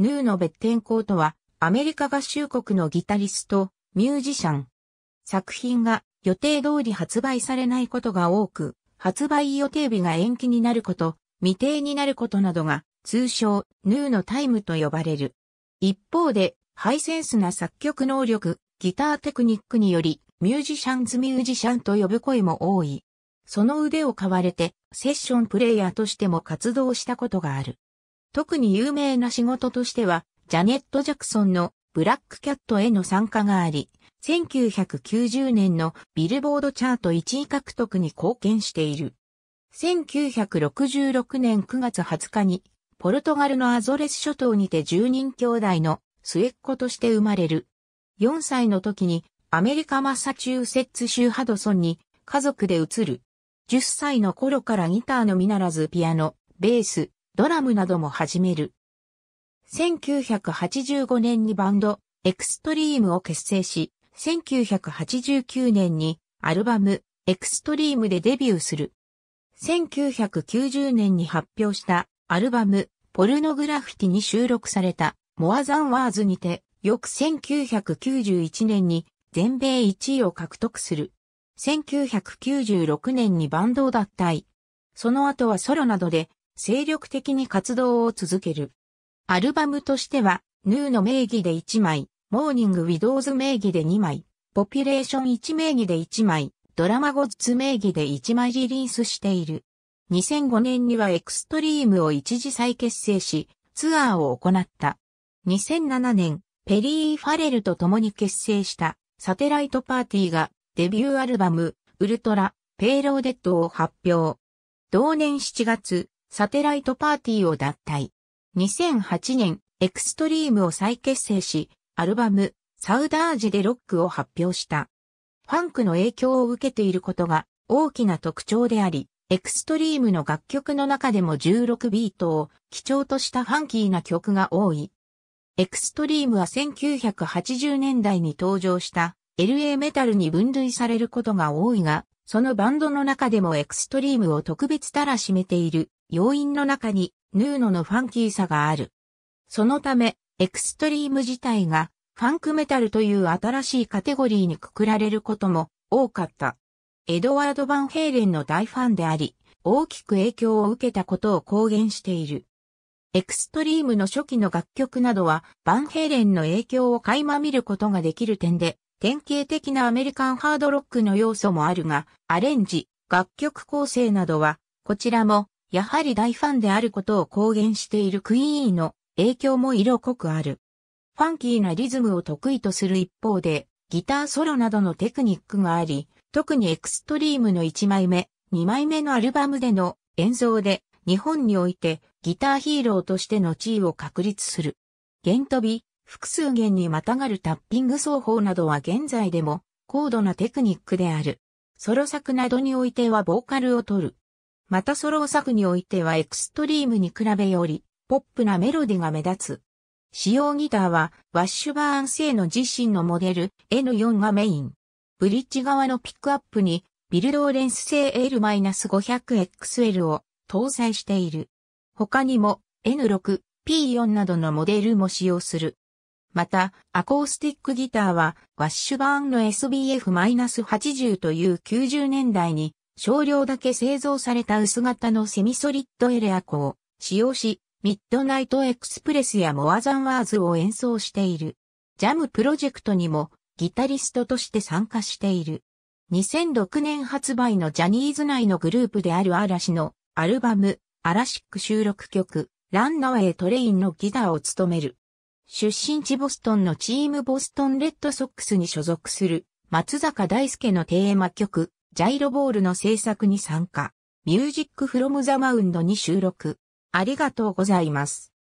ヌーノ・ベッテンコートは、アメリカ合衆国のギタリスト、ミュージシャン。作品が予定通り発売されないことが多く、発売予定日が延期になること、未定になることなどが、通称、ヌーのタイムと呼ばれる。一方で、ハイセンスな作曲能力、ギターテクニックにより、ミュージシャンズミュージシャンと呼ぶ声も多い。その腕を買われて、セッションプレイヤーとしても活動したことがある。特に有名な仕事としては、ジャネット・ジャクソンのブラックキャットへの参加があり、1990年のビルボードチャート1位獲得に貢献している。1966年9月20日に、ポルトガルのアゾレス諸島にて10人兄弟の末っ子として生まれる。4歳の時にアメリカマサチューセッツ州ハドソンに家族で移る。10歳の頃からギターのみならずピアノ、ベース、ドラムなども始める。1985年にバンド、エクストリームを結成し、1989年にアルバム、エクストリームでデビューする。1990年に発表したアルバム、ポルノグラフィティに収録された、モアザンワーズにて、翌1991年に全米1位を獲得する。1996年にバンドを脱退。その後はソロなどで精力的に活動を続ける。アルバムとしては、ヌーの名義で1枚、モーニング・ウィドウズ名義で2枚、ポピュレーション1名義で1枚、ドラマゴッズ名義で1枚リリースしている。2005年にはエクストリームを一時再結成し、ツアーを行った。2007年、ペリー・ファレルと共に結成したサテライトパーティーがデビューアルバム、ウルトラ、ペイローデッドを発表。同年7月、サテライトパーティーを脱退。2008年、エクストリームを再結成し、アルバム、サウダージでロックを発表した。ファンクの影響を受けていることが大きな特徴であり、エクストリームの楽曲の中でも16ビートを基調としたファンキーな曲が多い。エクストリームは1980年代に登場した LA メタルに分類されることが多いが、そのバンドの中でもエクストリームを特別たらしめている要因の中にヌーノのファンキーさがある。そのため、エクストリーム自体がファンクメタルという新しいカテゴリーにくくられることも多かった。エドワード・バンヘイレンの大ファンであり、大きく影響を受けたことを公言している。エクストリームの初期の楽曲などは、バンヘイレンの影響を垣間見ることができる点で、典型的なアメリカンハードロックの要素もあるが、アレンジ、楽曲構成などは、こちらもやはり大ファンであることを公言しているクイーンの影響も色濃くある。ファンキーなリズムを得意とする一方で、ギターソロなどのテクニックがあり、特にエクストリームの1枚目、2枚目のアルバムでの演奏で日本においてギターヒーローとしての地位を確立する。弦飛び、複数弦にまたがるタッピング奏法などは現在でも高度なテクニックである。ソロ作などにおいてはボーカルを取る。またソロ作においてはエクストリームに比べより、ポップなメロディが目立つ。使用ギターは、ワッシュバーン製の自身のモデル N4 がメイン。ブリッジ側のピックアップに、ビルローレンス製 L-500XL を搭載している。他にも N6、P4 などのモデルも使用する。また、アコースティックギターは、ワッシュバーンの SBF-80 という90年代に少量だけ製造された薄型のセミソリッドエレアコを使用し、ミッドナイトエクスプレスやモアザンワーズを演奏している。ジャムプロジェクトにもギタリストとして参加している。2006年発売のジャニーズ内のグループである嵐のアルバム、アラシック収録曲、ランナウェイトレインのギターを務める。出身地ボストンのチームボストンレッドソックスに所属する松坂大輔のテーマ曲、ジャイロボールの制作に参加、ミュージックフロムザマウンドに収録。ありがとうございます。